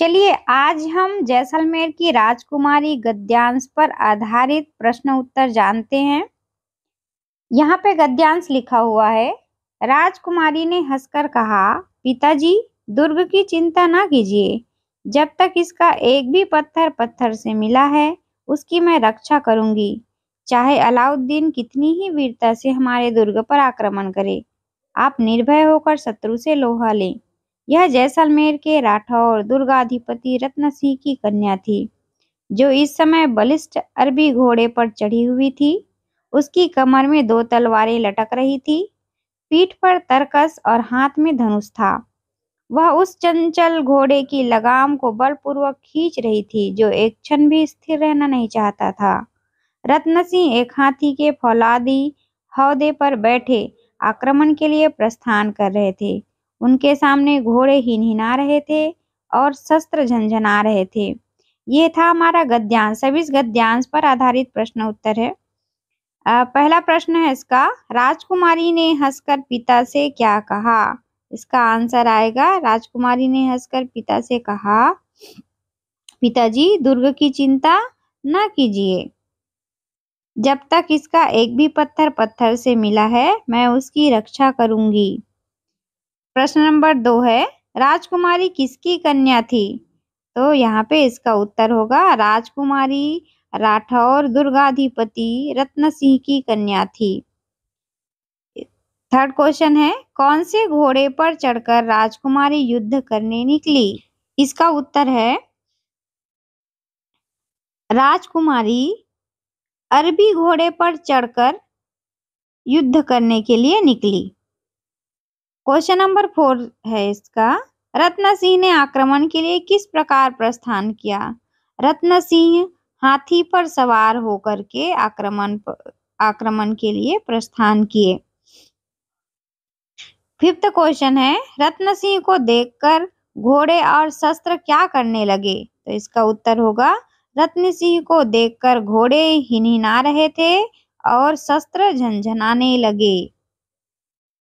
चलिए आज हम जैसलमेर की राजकुमारी गद्यांश पर आधारित प्रश्न उत्तर जानते हैं यहाँ पे गद्यांश लिखा हुआ है राजकुमारी ने हंसकर कहा पिताजी दुर्ग की चिंता ना कीजिए जब तक इसका एक भी पत्थर पत्थर से मिला है उसकी मैं रक्षा करूंगी चाहे अलाउद्दीन कितनी ही वीरता से हमारे दुर्ग पर आक्रमण करे आप निर्भय होकर शत्रु से लोहा लें यह जैसलमेर के राठौर दुर्गाधिपति रत्न सिंह की कन्या थी जो इस समय बलिष्ठ अरबी घोड़े पर चढ़ी हुई थी उसकी कमर में दो तलवारें लटक रही थी पीठ पर तरकस और हाथ में धनुष था वह उस चंचल घोड़े की लगाम को बलपूर्वक खींच रही थी जो एक क्षण भी स्थिर रहना नहीं चाहता था रत्न सिंह एक हाथी के फौलादी हौदे पर बैठे आक्रमण के लिए प्रस्थान कर रहे थे उनके सामने घोड़े हिनहिना रहे थे और शस्त्र झंझना रहे थे ये था हमारा गद्यांश अब इस गद्यांश पर आधारित प्रश्न उत्तर है आ, पहला प्रश्न है इसका राजकुमारी ने हंसकर पिता से क्या कहा इसका आंसर आएगा राजकुमारी ने हंसकर पिता से कहा पिताजी दुर्ग की चिंता न कीजिए जब तक इसका एक भी पत्थर पत्थर से मिला है मैं उसकी रक्षा करूंगी प्रश्न नंबर दो है राजकुमारी किसकी कन्या थी तो यहाँ पे इसका उत्तर होगा राजकुमारी राठौर दुर्गाधिपति रत्न सिंह की कन्या थी थर्ड क्वेश्चन है कौन से घोड़े पर चढ़कर राजकुमारी युद्ध करने निकली इसका उत्तर है राजकुमारी अरबी घोड़े पर चढ़कर युद्ध करने के लिए निकली क्वेश्चन नंबर फोर है इसका रत्न सिंह ने आक्रमण के लिए किस प्रकार प्रस्थान किया रत्न सिंह हाथी पर सवार होकर के आक्रमण आक्रमण के लिए प्रस्थान किए फिफ्थ क्वेश्चन है रत्न सिंह को देखकर घोड़े और शस्त्र क्या करने लगे तो इसका उत्तर होगा रत्न सिंह को देखकर घोड़े हिनहिना रहे थे और शस्त्र झंझनाने लगे